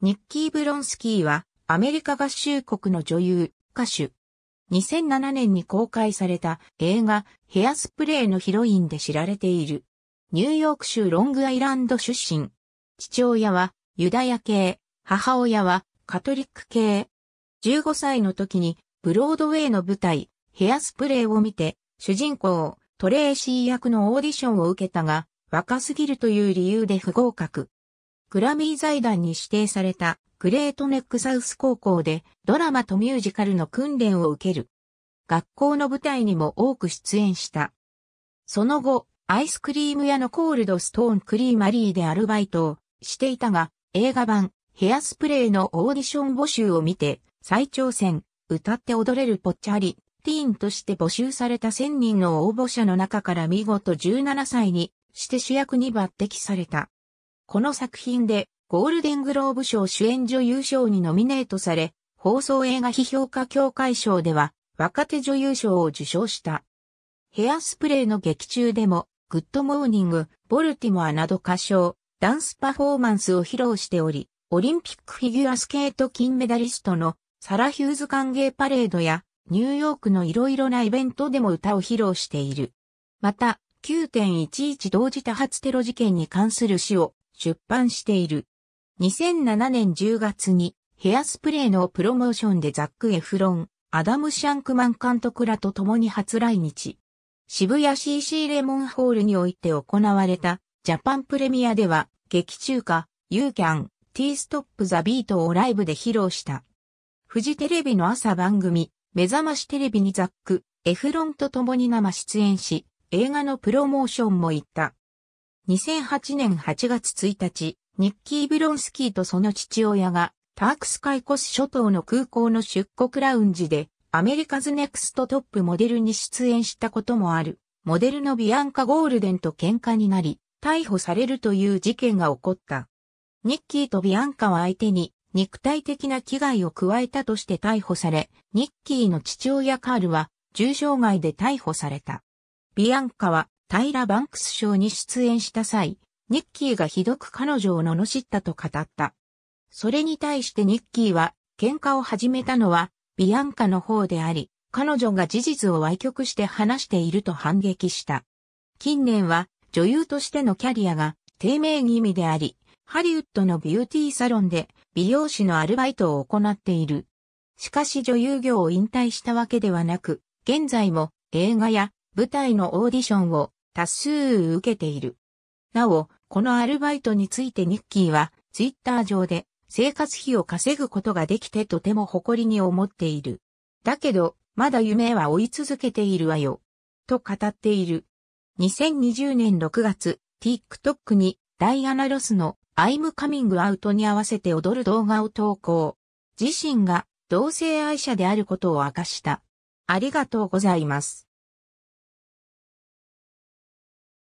ニッキー・ブロンスキーは、アメリカ合衆国の女優、歌手。2007年に公開された映画、ヘアスプレーのヒロインで知られている。ニューヨーク州ロングアイランド出身。父親は、ユダヤ系、母親は、カトリック系。15歳の時に、ブロードウェイの舞台、ヘアスプレーを見て、主人公、トレーシー役のオーディションを受けたが、若すぎるという理由で不合格。グラミー財団に指定されたグレートネックサウス高校でドラマとミュージカルの訓練を受ける。学校の舞台にも多く出演した。その後、アイスクリーム屋のコールドストーンクリーマリーでアルバイトをしていたが、映画版ヘアスプレーのオーディション募集を見て、再挑戦、歌って踊れるポッチャリ、ティーンとして募集された1000人の応募者の中から見事17歳にして主役に抜擢された。この作品でゴールデングローブ賞主演女優賞にノミネートされ、放送映画批評家協会賞では若手女優賞を受賞した。ヘアスプレーの劇中でも、グッドモーニング、ボルティモアなど歌唱、ダンスパフォーマンスを披露しており、オリンピックフィギュアスケート金メダリストのサラ・ヒューズ歓迎パレードやニューヨークのいろいろなイベントでも歌を披露している。また、9.11同時多発テロ事件に関する詩を出版している。2007年10月にヘアスプレーのプロモーションでザック・エフロン、アダム・シャンクマン監督らと共に初来日。渋谷 CC レモンホールにおいて行われたジャパンプレミアでは劇中歌ユーキャン、テ T ーストップ・ザ・ビートをライブで披露した。フジテレビの朝番組目覚ましテレビにザック、エフロンと共に生出演し映画のプロモーションも行った。2008年8月1日、ニッキー・ブロンスキーとその父親が、タークスカイコス諸島の空港の出国ラウンジで、アメリカズネクストトップモデルに出演したこともある、モデルのビアンカ・ゴールデンと喧嘩になり、逮捕されるという事件が起こった。ニッキーとビアンカは相手に肉体的な危害を加えたとして逮捕され、ニッキーの父親カールは重傷害で逮捕された。ビアンカはタイラ・バンクス賞に出演した際、ニッキーがひどく彼女を罵ったと語った。それに対してニッキーは、喧嘩を始めたのは、ビアンカの方であり、彼女が事実を歪曲して話していると反撃した。近年は、女優としてのキャリアが低迷気味であり、ハリウッドのビューティーサロンで美容師のアルバイトを行っている。しかし女優業を引退したわけではなく、現在も映画や舞台のオーディションを多数受けている。なお、このアルバイトについてニッキーは、ツイッター上で、生活費を稼ぐことができてとても誇りに思っている。だけど、まだ夢は追い続けているわよ。と語っている。2020年6月、TikTok にダイアナ・ロスの I'm Coming Out に合わせて踊る動画を投稿。自身が同性愛者であることを明かした。ありがとうございます。